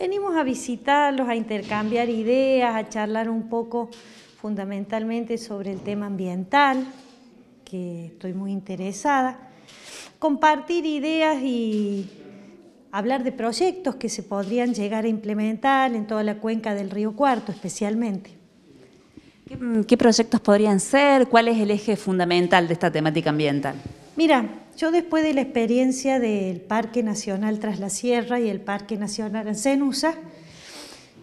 Venimos a visitarlos, a intercambiar ideas, a charlar un poco fundamentalmente sobre el tema ambiental, que estoy muy interesada, compartir ideas y hablar de proyectos que se podrían llegar a implementar en toda la cuenca del río Cuarto especialmente. ¿Qué, mm, proyectos podrían ser? ¿Cuál es el eje fundamental de esta temática ambiental? Mira, yo después de la experiencia del Parque Nacional Tras la Sierra y el Parque Nacional Ancenusa,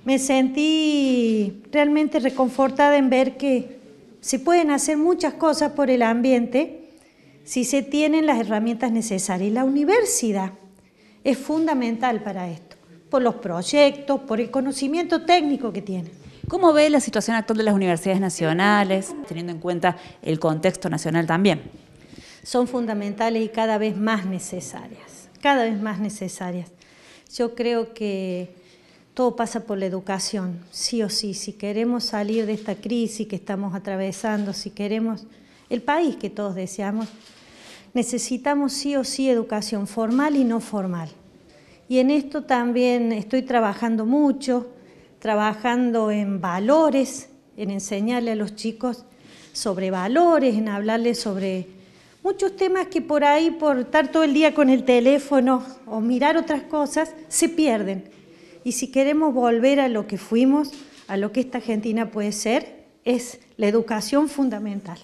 me sentí realmente reconfortada en ver que se pueden hacer muchas cosas por el ambiente si se tienen las herramientas necesarias. La universidad es fundamental para esto, por los proyectos, por el conocimiento técnico que tiene. ¿Cómo ve la situación actual de las universidades nacionales, teniendo en cuenta el contexto nacional también? son fundamentales y cada vez más necesarias, cada vez más necesarias. Yo creo que todo pasa por la educación, sí o sí, si queremos salir de esta crisis que estamos atravesando, si queremos el país que todos deseamos, necesitamos sí o sí educación formal y no formal. Y en esto también estoy trabajando mucho, trabajando en valores, en enseñarle a los chicos sobre valores, en hablarles sobre muchos temas que por ahí, por estar todo el día con el teléfono o mirar otras cosas, se pierden. Y si queremos volver a lo que fuimos, a lo que esta Argentina puede ser, es la educación fundamental.